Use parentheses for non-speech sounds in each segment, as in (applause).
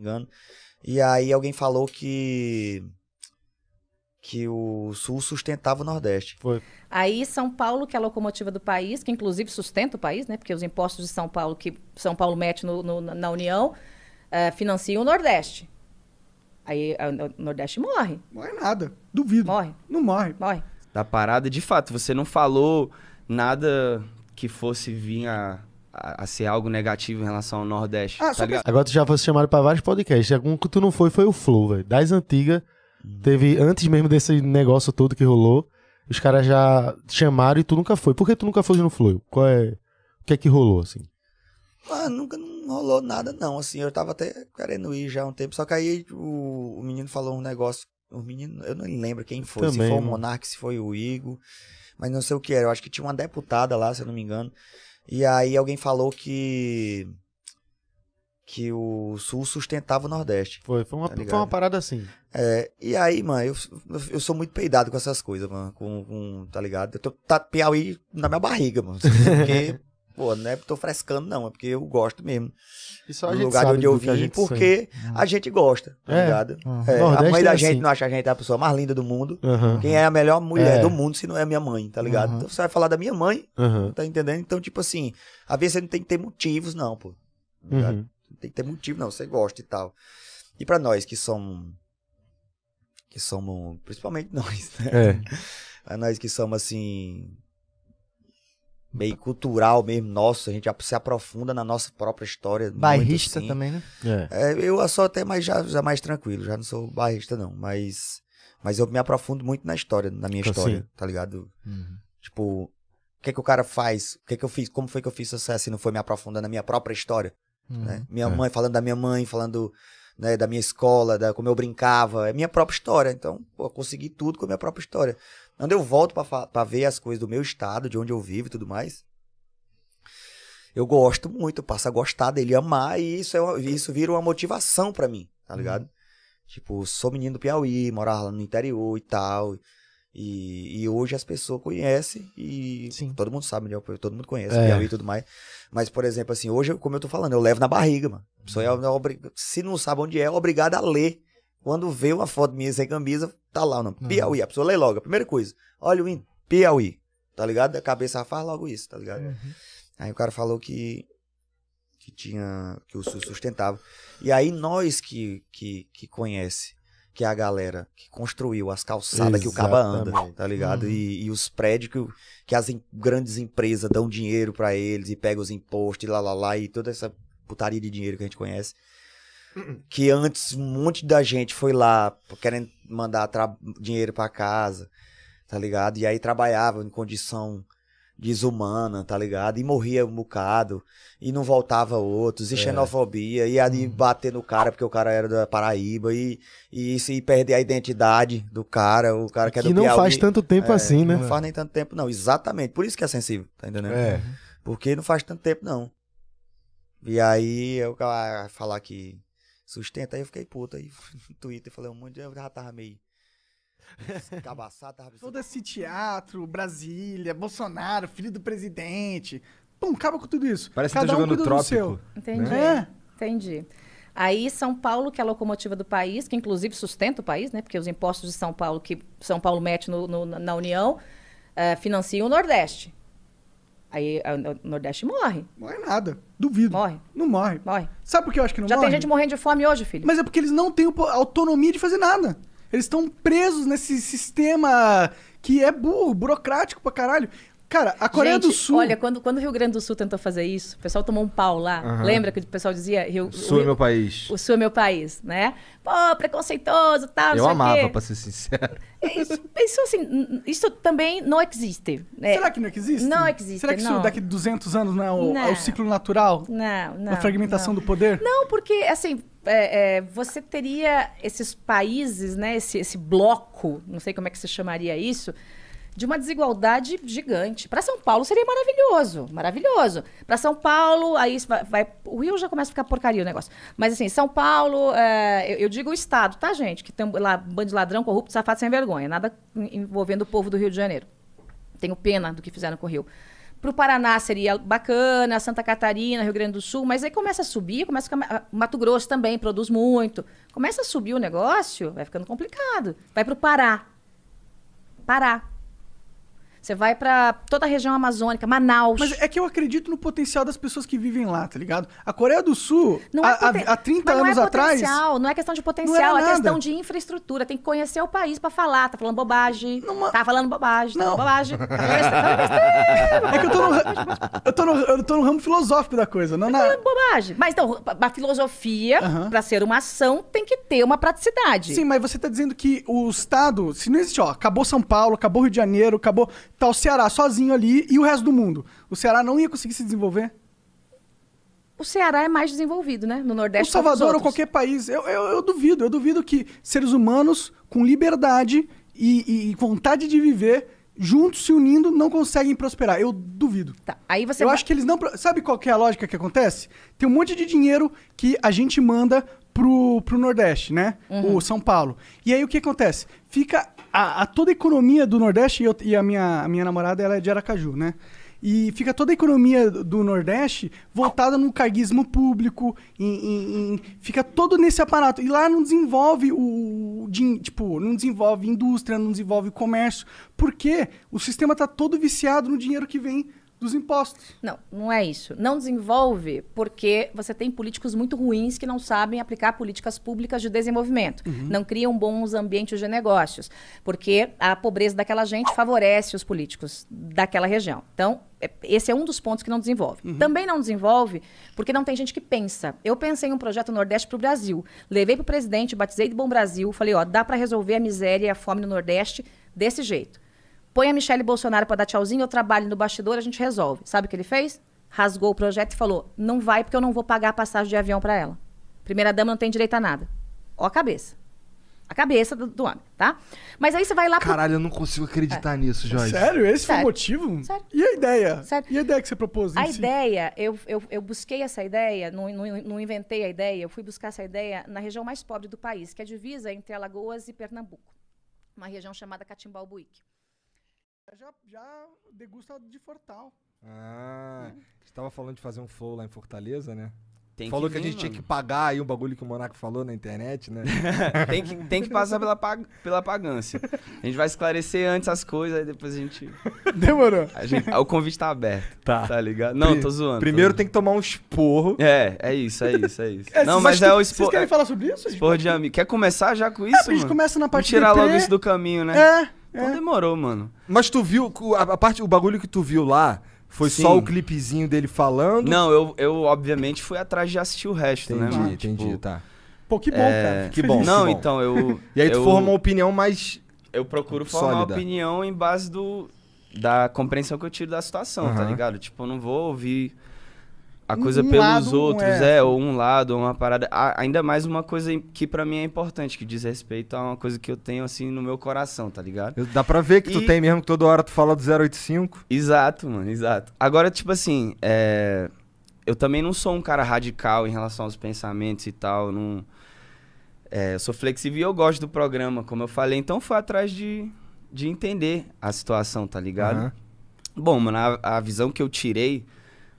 me engano. E aí alguém falou que que o Sul sustentava o Nordeste. Foi. Aí São Paulo, que é a locomotiva do país, que inclusive sustenta o país, né? Porque os impostos de São Paulo que São Paulo mete no, no, na União uh, financiam o Nordeste. Aí eh, o Nordeste morre. Morre nada. Duvido. Morre. Não morre. Morre. Da parada, de fato, você não falou nada que fosse vir a a, ser algo negativo em relação ao Nordeste. Ah, tá Agora tu já foi chamado para vários podcasts. Algum que tu não foi foi o Flow, velho. Das antigas, hum. teve antes mesmo desse negócio todo que rolou, os caras já chamaram e tu nunca foi. Por que tu nunca foi no Flow? Qual é o que é que rolou assim? Ah, nunca não rolou nada não, assim, eu tava até querendo ir já há um tempo, só que aí o, o menino falou um negócio, o menino, eu não lembro quem foi, Também, se foi o Monarque se foi o Igor, mas não sei o que era, eu acho que tinha uma deputada lá, se eu não me engano, e aí alguém falou que que o Sul sustentava o Nordeste. Foi, foi uma, tá foi uma parada assim. É, e aí, mano, eu, eu sou muito peidado com essas coisas, mano. Com, com tá ligado? Eu tô tá, Piauí na minha barriga, mano. Porque pô, não é porque tô frescando, não, é porque eu gosto mesmo. Isso a gente lugar sabe onde eu vim, porque uhum. a gente gosta, tá é. ligado? Uhum. É. A mãe é da assim. gente não acha a gente a pessoa mais linda do mundo. Uhum. Quem é a melhor mulher é. do mundo se não é a minha mãe, tá ligado? Uhum. Então você vai falar da minha mãe, uhum. tá entendendo? Então, tipo assim, às vezes você não tem que ter motivos, não, pô. Tá uhum. Não tem que ter motivo, não, você gosta e tal. E para nós que somos. Que somos. Principalmente (laughs) nós, né? É. pra nós que somos assim meio cultural mesmo nosso, a gente já se aprofunda na nossa própria história. Bairrista assim. também, né? É. É, eu sou até mais, já, já mais tranquilo, já não sou bairrista não, mas, mas eu me aprofundo muito na história, na minha então, história, tá ligado? Uhum. Tipo, o que é que o cara faz? O que é que eu fiz? Como foi que eu fiz sucesso e não foi me aprofundando na minha própria história? Né? Uhum. Né? Minha é. mãe, falando da minha mãe, falando né, da minha escola, da como eu brincava, é minha própria história. Então, pô, eu consegui tudo com a minha própria história. Quando eu volto para ver as coisas do meu estado, de onde eu vivo e tudo mais, eu gosto muito, passa a gostar dele, amar, e isso, é, isso vira uma motivação para mim, tá ligado? Uhum. Tipo, sou menino do Piauí, morava lá no interior e tal. E, e, hoje as pessoas conhecem e Sim. todo mundo sabe, né? todo mundo conhece é. Piauí e tudo mais. Mas, por exemplo, assim, hoje, como eu tô falando, eu levo na barriga, mano. A pessoa é, obrig... se não sabe onde é, é obrigada a ler. Quando vê uma foto minha sem camisa, tá lá o nome. Uhum. Piauí. A pessoa lê logo. A primeira coisa, olha o hino, Piauí. Tá ligado? A cabeça faz logo isso, tá ligado? Uhum. Aí o cara falou que que tinha que o SUS sustentava. E aí nós que que, que conhece que é a galera que construiu as calçadas que o caba anda, tá ligado? Uhum. E, e, os prédios que, que as em, grandes empresas dão dinheiro para eles e pegam os impostos e lá, lá, lá, e toda essa putaria de dinheiro que a gente conhece. Uhum. Que antes um monte da gente foi lá querendo mandar dinheiro para casa, tá ligado? E aí trabalhava em condição desumana, tá ligado? E morria um bocado, e não voltava outros, e é. xenofobia, e ali uhum. bater no cara porque o cara era da Paraíba, e, e se perder a identidade do cara, o cara que é do Que não faz tanto tempo é, assim, né? Não faz nem tanto tempo, não, exatamente. Por isso que é sensível, tá entendendo? É. Porque não faz tanto tempo, não. E aí eu ah, falar que sustenta, aí eu fiquei puto, aí (laughs) no Twitter falei um monte, de... eu já tava meio tava Todo esse teatro, Brasília, Bolsonaro, filho do presidente. Pum, acaba com tudo isso. Parece Cada que tá jogando um trópico. Seu. Entendi. Né? É. Entendi. Aí São Paulo, que é a locomotiva do país, que inclusive sustenta o país, né? Porque os impostos de São Paulo que São Paulo mete no, no, na União uh, financiam o Nordeste. Aí o Nordeste morre. Morre nada. Duvido. Morre. Não morre. Morre. Sabe por que eu acho que não Já morre? Já tem gente morrendo de fome hoje, filho. Mas é porque eles não têm autonomia de fazer nada. Eles estão presos nesse sistema que é burro, burocrático pra caralho. Cara, a Coreia Gente, do Sul. Olha, quando, quando o Rio Grande do Sul tentou fazer isso, o pessoal tomou um pau lá. Uhum. Lembra que o pessoal dizia. Rio, Sul é Rio, é meu país. O Sul é meu país, né? Pô, preconceituoso tal. Eu amava, pra ser sincero. É, isso, isso, assim, isso também não existe. Né? Será que não existe? Não existe. Será que não. isso daqui 200 anos não é o, não. É o ciclo natural? Não, não. A fragmentação não. do poder? Não, porque, assim, é, é, você teria esses países, né, esse, esse bloco, não sei como é que se chamaria isso, de uma desigualdade gigante. Para São Paulo seria maravilhoso, maravilhoso. Para São Paulo, aí vai, vai, o Rio já começa a ficar porcaria o negócio. Mas assim, São Paulo, é, eu, eu, digo o Estado, tá, gente? Que tem lá bando de ladrão, corrupto, safado, sem vergonha. Nada envolvendo o povo do Rio de Janeiro. Tenho pena do que fizeram com o Rio pro Paraná seria bacana, Santa Catarina, Rio Grande do Sul, mas aí começa a subir, começa a... Mato Grosso também produz muito. Começa a subir o negócio, vai ficando complicado. Vai pro Pará. Pará. Você vai para toda a região amazônica, Manaus. Mas é que eu acredito no potencial das pessoas que vivem lá, tá ligado? A Coreia do Sul, não é há, é há 30 anos não é atrás. não é questão de potencial, é questão de infraestrutura. Tem que conhecer o país para falar. Tá, tá falando bobagem. tá falando bobagem. Não. (laughs) Tá bobagem. é que eu tô, no, eu, tô no, eu tô no ramo filosófico da coisa, não é na... falando bobagem. Mas então, a filosofia, uhum. para ser uma ação, tem que ter uma praticidade. Sim, mas você tá dizendo que o Estado, se não existe, ó, acabou São Paulo, acabou Rio de Janeiro, acabou. Tá o Ceará sozinho ali e o resto do mundo. O Ceará não ia conseguir se desenvolver? O Ceará é mais desenvolvido, né? No Nordeste. O Salvador ou qualquer país. Eu, eu, eu, duvido. Eu duvido que seres humanos com liberdade e, e vontade de viver juntos, se unindo, não conseguem prosperar. Eu duvido. Tá, aí você Eu vai... acho que eles não. Sabe qual é a lógica que acontece? Tem um monte de dinheiro que a gente manda pro, pro Nordeste, né? Uhum. O São Paulo. E aí o que acontece? Fica a, a toda a economia do Nordeste, e, eu, e a, minha, a minha namorada ela é de Aracaju, né? E fica toda a economia do Nordeste voltada no carguismo público, em, em, em, fica todo nesse aparato. E lá não desenvolve o. De, tipo, não desenvolve indústria, não desenvolve comércio, porque o sistema está todo viciado no dinheiro que vem dos impostos. Não, não é isso. Não desenvolve porque você tem políticos muito ruins que não sabem aplicar políticas públicas de desenvolvimento, uhum. não criam bons ambientes de negócios, porque a pobreza daquela gente favorece os políticos daquela região. Então, é, esse é um dos pontos que não desenvolve. Uhum. Também não desenvolve porque não tem gente que pensa. Eu pensei em um projeto Nordeste para o Brasil, levei para o presidente, batizei de Bom Brasil, falei, ó, dá para resolver a miséria e a fome no Nordeste desse jeito põe a Michelle Bolsonaro para dar tchauzinho, eu trabalho no bastidor, a gente resolve. Sabe o que ele fez? Rasgou o projeto e falou: não vai porque eu não vou pagar a passagem de avião para ela. Primeira dama não tem direito a nada. Ó a cabeça. A cabeça do, do homem, tá? Mas aí você vai lá. Pro... Caralho, eu não consigo acreditar é. nisso, Jorge. Sério? Esse Sério. foi o motivo? Sério. E a ideia? Sério. E a ideia que você propôs? A si? ideia, eu, eu, eu, busquei essa ideia, não, não, não inventei a ideia, eu fui buscar essa ideia na região mais pobre do país, que é a divisa entre Alagoas e Pernambuco. Uma região chamada Catimbalbuíque já, já degusta de Fortal. Ah, a gente tava falando de fazer um flow lá em Fortaleza, né? Tem falou que, que a gente mano. tinha que pagar aí um bagulho que o Monaco falou na internet, né? (laughs) tem, que, tem que passar pela, pag pela pagância. A gente vai esclarecer antes as coisas, aí depois a gente. Demorou. A gente, o convite tá aberto. Tá. Tá ligado? Não, Pri tô zoando. Primeiro tô... tem que tomar um esporro. É, é isso, é isso, é isso. (laughs) É, Não, mas é o esporro. Vocês querem é falar sobre isso? Esporro de amigo. Quer começar já com é, isso? É, a gente começa na parte Tirar logo isso do caminho, né? É. Então é. demorou, mano. Mas tu viu, a, a, parte, o bagulho que tu viu lá foi Sim. só o clipezinho dele falando? Não, eu, eu obviamente fui atrás de assistir o resto, né, entendi, né, mano? Entendi, tipo, tá. Pô, que bom, é... cara. Que bom. Não, que bom. então, eu. e aí tu eu, forma uma opinião mais. Eu procuro sólida. formar uma opinião em base do, da compreensão que eu tiro da situação, uhum. tá ligado? Tipo, eu não vou ouvir a coisa um pelos lado, é, outros, é. é. ou um lado, ou uma parada. A, ainda mais uma coisa que para mim é importante, que diz respeito a uma coisa que eu tenho, assim, no meu coração, tá ligado? Eu, dá pra ver que e... tu tem mesmo, que toda hora tu fala do 085. Exato, mano, exato. Agora, tipo assim, é... eu também não sou um cara radical em relação aos pensamentos e tal, não... É, eu sou flexível e eu gosto do programa, como eu falei, então foi atrás de, de entender a situação, tá ligado? Uhum. Bom, mano, a, a visão que eu tirei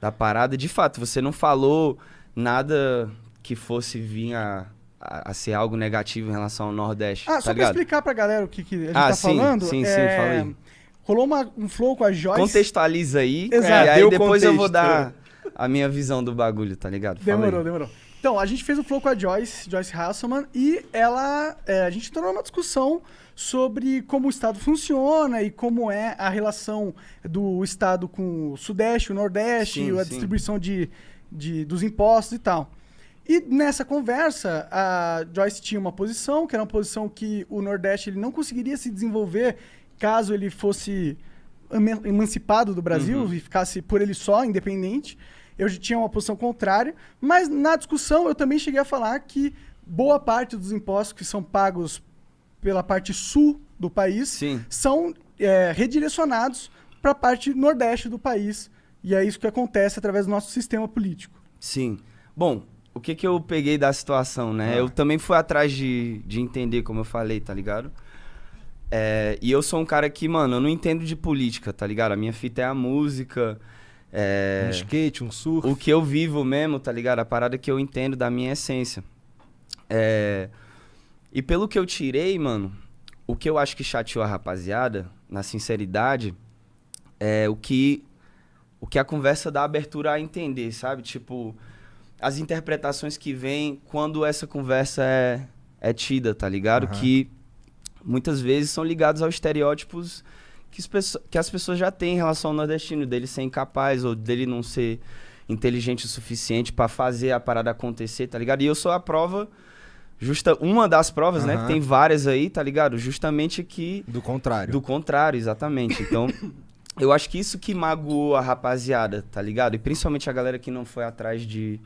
da parada. De fato, você não falou nada que fosse vir a, a, a ser algo negativo em relação ao Nordeste. Ah, tá só ligado? pra explicar pra galera o que, que a gente ah, tá sim, falando. Sim, sim, é, falei. aí. Rolou uma, um flow com a Joyce. Contextualiza aí. Exato. e é, aí depois contexto. eu vou dar a minha visão do bagulho, tá ligado? demorou, demorou. Então, a gente fez o flow com a Joyce, Joyce Hasselman, e ela. É, a gente entrou numa discussão sobre como o Estado funciona e como é a relação do Estado com o Sudeste, o Nordeste, sim, a sim. distribuição de, de, dos impostos e tal. E nessa conversa, a Joyce tinha uma posição, que era uma posição que o Nordeste ele não conseguiria se desenvolver caso ele fosse emancipado do Brasil uhum. e ficasse por ele só, independente eu tinha uma posição contrária, mas na discussão eu também cheguei a falar que boa parte dos impostos que são pagos pela parte sul do país Sim. são é, redirecionados para a parte nordeste do país. E é isso que acontece através do nosso sistema político. Sim. Bom, o que, que eu peguei da situação, né? Ah. Eu também fui atrás de, de entender, como eu falei, tá ligado? É, e eu sou um cara que, mano, eu não entendo de política, tá ligado? A minha fita é a música. É... Um skate, um surf. O que eu vivo mesmo, tá ligado? A parada que eu entendo da minha essência. É... E pelo que eu tirei, mano, o que eu acho que chateou a rapaziada, na sinceridade, é o que o que a conversa dá abertura a entender, sabe? Tipo, as interpretações que vêm quando essa conversa é, é tida, tá ligado? Uhum. Que muitas vezes são ligados aos estereótipos que, as pessoas já têm em relação ao nordestino, dele ser incapaz ou dele não ser inteligente o suficiente para fazer a parada acontecer, tá ligado? E eu sou a prova, justa uma das provas, uhum. né? Que tem várias aí, tá ligado? Justamente que. Do contrário. Do contrário, exatamente. Então. (coughs) eu acho que isso que magoou a rapaziada, tá ligado? E principalmente a galera que não foi atrás de.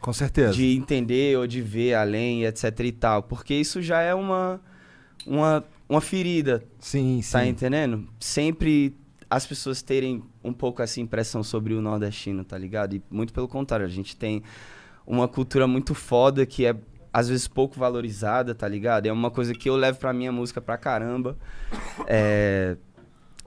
Com certeza. De entender ou de ver além, etc e tal. Porque isso já é uma. Uma uma ferida. Sim, tá sim. Tá entendendo? Sempre as pessoas terem um pouco essa impressão sobre o nordestino, tá ligado? E muito pelo contrário, a gente tem uma cultura muito foda que é às vezes pouco valorizada, tá ligado? É uma coisa que eu levo pra minha música pra caramba. É,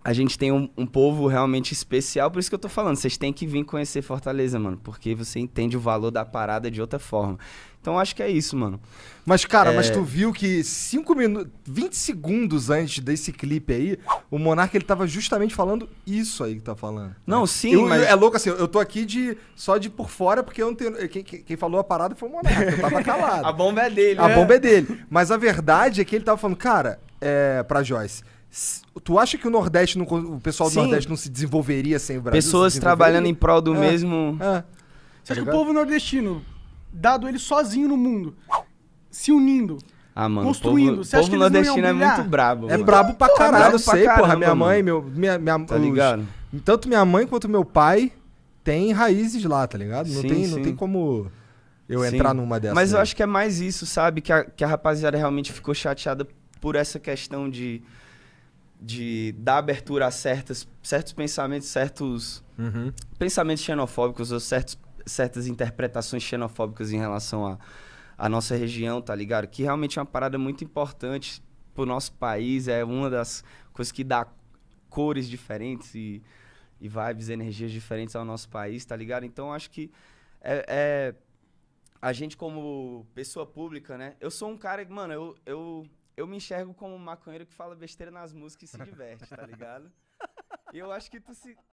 a gente tem um, um, povo realmente especial, por isso que eu tô falando, vocês têm que vir conhecer Fortaleza, mano, porque você entende o valor da parada de outra forma. Então acho que é isso, mano. Mas, cara, é... mas tu viu que 5 minutos. 20 segundos antes desse clipe aí, o Monark ele tava justamente falando isso aí que tá falando. Não, né? sim. Eu, mas... é louco assim, eu tô aqui de só de por fora, porque eu não tenho. Quem, quem falou a parada foi o Monark, eu tava (laughs) calado. a bomba é dele, A né? bomba é dele. Mas a verdade é que ele tava falando, cara, é, pra Joyce. Tu acha que o Nordeste, não, o pessoal do Sim. Nordeste não se desenvolveria sem o Brasil? Pessoas trabalhando em prol do é, mesmo. É. Você acha que o povo nordestino, dado ele sozinho no mundo, se unindo, ah, mano, construindo. O povo, Você povo nordestino é muito brabo. É mano. É brabo pra caralho, eu sei, porra. Minha mãe, meu. Minha, minha, tá os, ligado? Tanto minha mãe quanto meu pai tem raízes lá, tá ligado? Não, sim, tem, sim. não tem como eu sim. entrar numa dessas. Mas né? eu acho que é mais isso, sabe? Que a, que a rapaziada realmente ficou chateada por essa questão de de dar abertura a certas, certos pensamentos, certos uhum. pensamentos xenofóbicos ou certos, certas interpretações xenofóbicas em relação à a, a, nossa região, tá ligado? Que realmente é uma parada muito importante pro nosso país, é uma das coisas que dá cores diferentes e, e vibes, energias diferentes ao nosso país, tá ligado? Então acho que é, é a gente como pessoa pública, né? Eu sou um cara que, mano, eu, eu eu me enxergo como um maconheiro que fala besteira nas músicas e se diverte, tá ligado? (laughs) E eu acho que tu se,